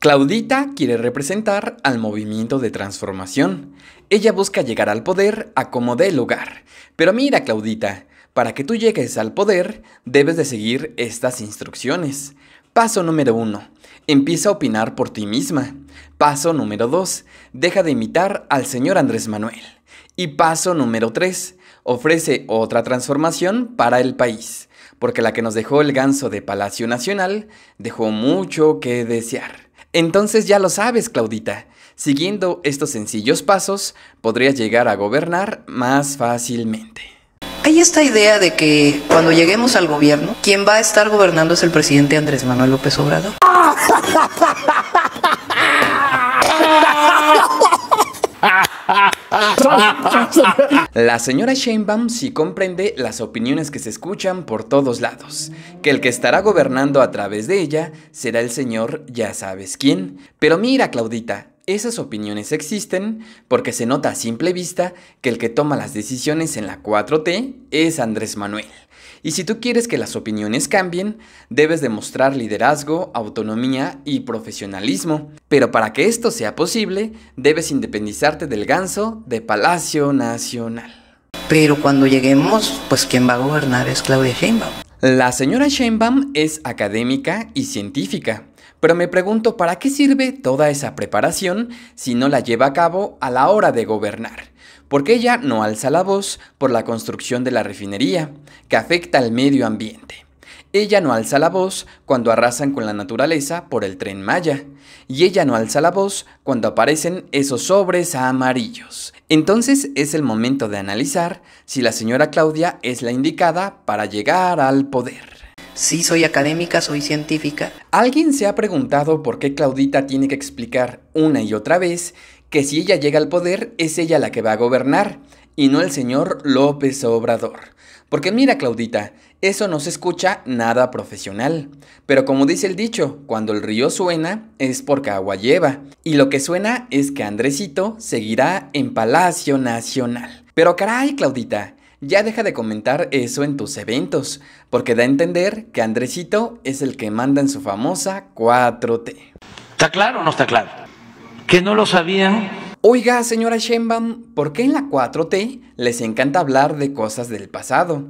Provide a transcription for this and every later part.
Claudita quiere representar al movimiento de transformación. Ella busca llegar al poder a como dé lugar. Pero mira, Claudita, para que tú llegues al poder, debes de seguir estas instrucciones. Paso número uno, Empieza a opinar por ti misma. Paso número 2. Deja de imitar al señor Andrés Manuel. Y paso número 3. Ofrece otra transformación para el país, porque la que nos dejó el ganso de Palacio Nacional dejó mucho que desear. Entonces ya lo sabes, Claudita. Siguiendo estos sencillos pasos, podrías llegar a gobernar más fácilmente. Hay esta idea de que cuando lleguemos al gobierno, quien va a estar gobernando es el presidente Andrés Manuel López Obrador. La señora Sheinbaum sí comprende las opiniones que se escuchan por todos lados, que el que estará gobernando a través de ella será el señor ya sabes quién. Pero mira, Claudita, esas opiniones existen porque se nota a simple vista que el que toma las decisiones en la 4T es Andrés Manuel. Y si tú quieres que las opiniones cambien, debes demostrar liderazgo, autonomía y profesionalismo. Pero para que esto sea posible, debes independizarte del ganso de Palacio Nacional. Pero cuando lleguemos, pues quien va a gobernar es Claudia Sheinbaum. La señora Sheinbaum es académica y científica. Pero me pregunto, ¿para qué sirve toda esa preparación si no la lleva a cabo a la hora de gobernar? Porque ella no alza la voz por la construcción de la refinería, que afecta al medio ambiente. Ella no alza la voz cuando arrasan con la naturaleza por el tren Maya. Y ella no alza la voz cuando aparecen esos sobres amarillos. Entonces es el momento de analizar si la señora Claudia es la indicada para llegar al poder. Sí, soy académica, soy científica. ¿Alguien se ha preguntado por qué Claudita tiene que explicar una y otra vez que si ella llega al poder es ella la que va a gobernar y no el señor López Obrador? Porque mira Claudita, eso no se escucha nada profesional. Pero como dice el dicho, cuando el río suena es porque agua lleva. Y lo que suena es que Andresito seguirá en Palacio Nacional. Pero caray Claudita, ya deja de comentar eso en tus eventos, porque da a entender que Andresito es el que manda en su famosa 4T. ¿Está claro o no está claro? Que no lo sabían. Oiga, señora Shenbaum, ¿por qué en la 4T les encanta hablar de cosas del pasado?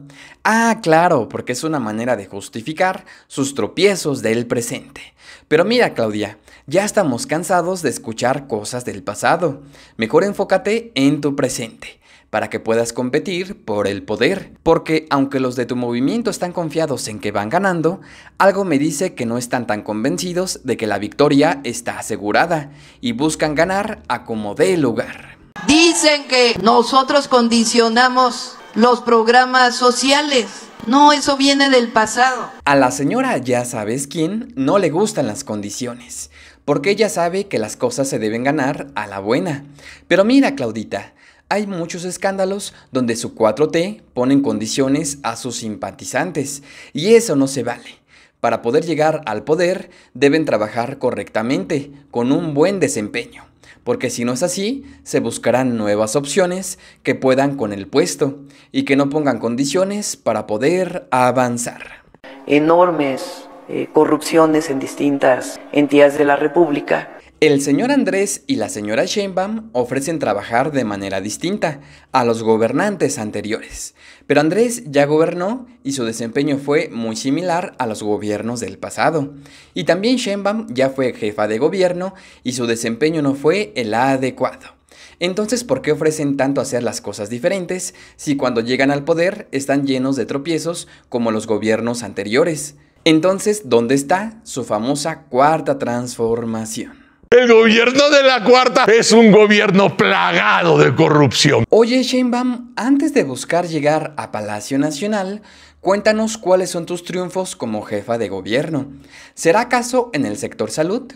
Ah, claro, porque es una manera de justificar sus tropiezos del presente. Pero mira, Claudia, ya estamos cansados de escuchar cosas del pasado. Mejor enfócate en tu presente para que puedas competir por el poder, porque aunque los de tu movimiento están confiados en que van ganando, algo me dice que no están tan convencidos de que la victoria está asegurada y buscan ganar a como dé lugar. Dicen que nosotros condicionamos los programas sociales. No, eso viene del pasado. A la señora ya sabes quién no le gustan las condiciones, porque ella sabe que las cosas se deben ganar a la buena. Pero mira, Claudita, hay muchos escándalos donde su 4T ponen condiciones a sus simpatizantes y eso no se vale. Para poder llegar al poder deben trabajar correctamente, con un buen desempeño, porque si no es así, se buscarán nuevas opciones que puedan con el puesto y que no pongan condiciones para poder avanzar. Enormes eh, corrupciones en distintas entidades de la República el señor Andrés y la señora Sheinbaum ofrecen trabajar de manera distinta a los gobernantes anteriores, pero Andrés ya gobernó y su desempeño fue muy similar a los gobiernos del pasado. Y también Sheinbaum ya fue jefa de gobierno y su desempeño no fue el adecuado. Entonces, ¿por qué ofrecen tanto hacer las cosas diferentes si cuando llegan al poder están llenos de tropiezos como los gobiernos anteriores? Entonces, ¿dónde está su famosa cuarta transformación? El gobierno de la cuarta es un gobierno plagado de corrupción. Oye, Sheinbaum, antes de buscar llegar a Palacio Nacional, cuéntanos cuáles son tus triunfos como jefa de gobierno. ¿Será acaso en el sector salud?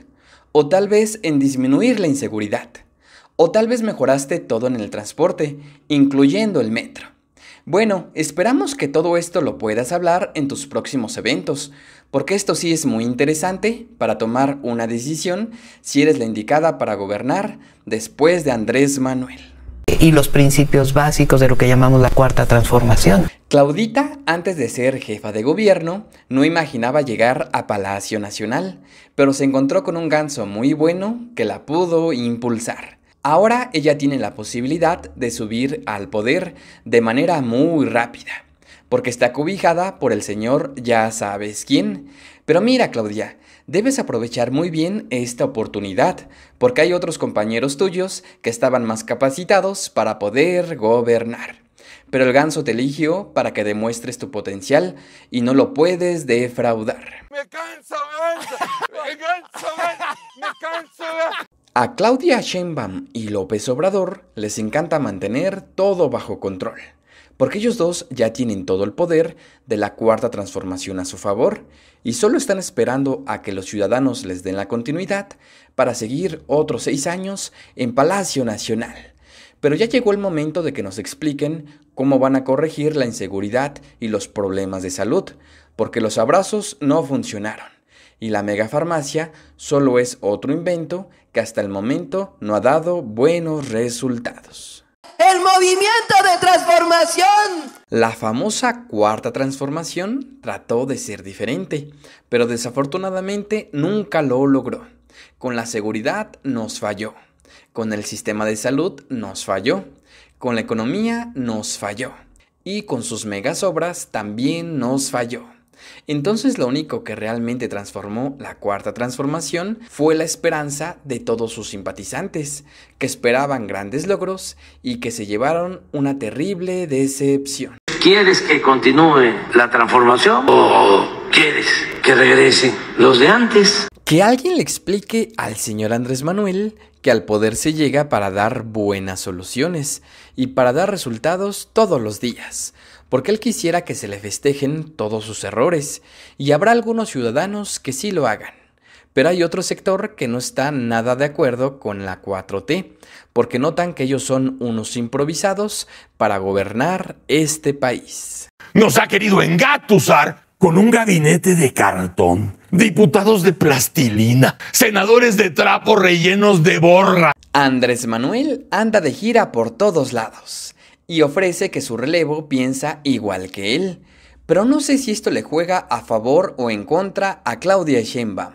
¿O tal vez en disminuir la inseguridad? ¿O tal vez mejoraste todo en el transporte, incluyendo el metro? Bueno, esperamos que todo esto lo puedas hablar en tus próximos eventos, porque esto sí es muy interesante para tomar una decisión si eres la indicada para gobernar después de Andrés Manuel. Y los principios básicos de lo que llamamos la cuarta transformación. Claudita, antes de ser jefa de gobierno, no imaginaba llegar a Palacio Nacional, pero se encontró con un ganso muy bueno que la pudo impulsar. Ahora ella tiene la posibilidad de subir al poder de manera muy rápida, porque está cubijada por el señor ya sabes quién. Pero mira, Claudia, debes aprovechar muy bien esta oportunidad, porque hay otros compañeros tuyos que estaban más capacitados para poder gobernar. Pero el ganso te eligió para que demuestres tu potencial y no lo puedes defraudar. Me canso, ¿eh? me canso, ¿eh? me canso. ¿eh? A Claudia Sheinbaum y López Obrador les encanta mantener todo bajo control, porque ellos dos ya tienen todo el poder de la cuarta transformación a su favor y solo están esperando a que los ciudadanos les den la continuidad para seguir otros seis años en Palacio Nacional. Pero ya llegó el momento de que nos expliquen cómo van a corregir la inseguridad y los problemas de salud, porque los abrazos no funcionaron y la megafarmacia solo es otro invento que hasta el momento no ha dado buenos resultados. El movimiento de transformación. La famosa cuarta transformación trató de ser diferente, pero desafortunadamente nunca lo logró. Con la seguridad nos falló, con el sistema de salud nos falló, con la economía nos falló y con sus megas obras también nos falló. Entonces lo único que realmente transformó la cuarta transformación fue la esperanza de todos sus simpatizantes, que esperaban grandes logros y que se llevaron una terrible decepción. ¿Quieres que continúe la transformación o quieres que regresen los de antes? Que alguien le explique al señor Andrés Manuel que al poder se llega para dar buenas soluciones y para dar resultados todos los días porque él quisiera que se le festejen todos sus errores, y habrá algunos ciudadanos que sí lo hagan. Pero hay otro sector que no está nada de acuerdo con la 4T, porque notan que ellos son unos improvisados para gobernar este país. Nos ha querido engatusar con un gabinete de cartón, diputados de plastilina, senadores de trapo rellenos de borra. Andrés Manuel anda de gira por todos lados y ofrece que su relevo piensa igual que él. Pero no sé si esto le juega a favor o en contra a Claudia Sheinbaum.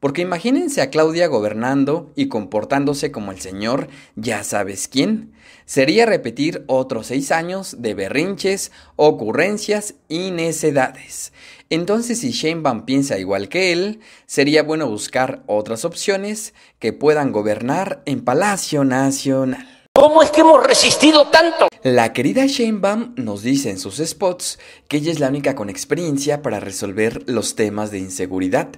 Porque imagínense a Claudia gobernando y comportándose como el señor ya sabes quién. Sería repetir otros seis años de berrinches, ocurrencias y necedades. Entonces si Sheinbaum piensa igual que él, sería bueno buscar otras opciones que puedan gobernar en Palacio Nacional. ¿Cómo es que hemos resistido tanto? La querida Shane Bam nos dice en sus spots que ella es la única con experiencia para resolver los temas de inseguridad,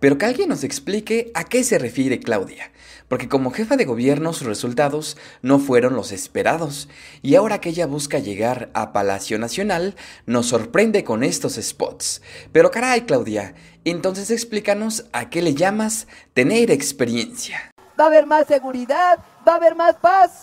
pero que alguien nos explique a qué se refiere Claudia, porque como jefa de gobierno sus resultados no fueron los esperados, y ahora que ella busca llegar a Palacio Nacional, nos sorprende con estos spots. Pero caray Claudia, entonces explícanos a qué le llamas tener experiencia. Va a haber más seguridad, va a haber más paz.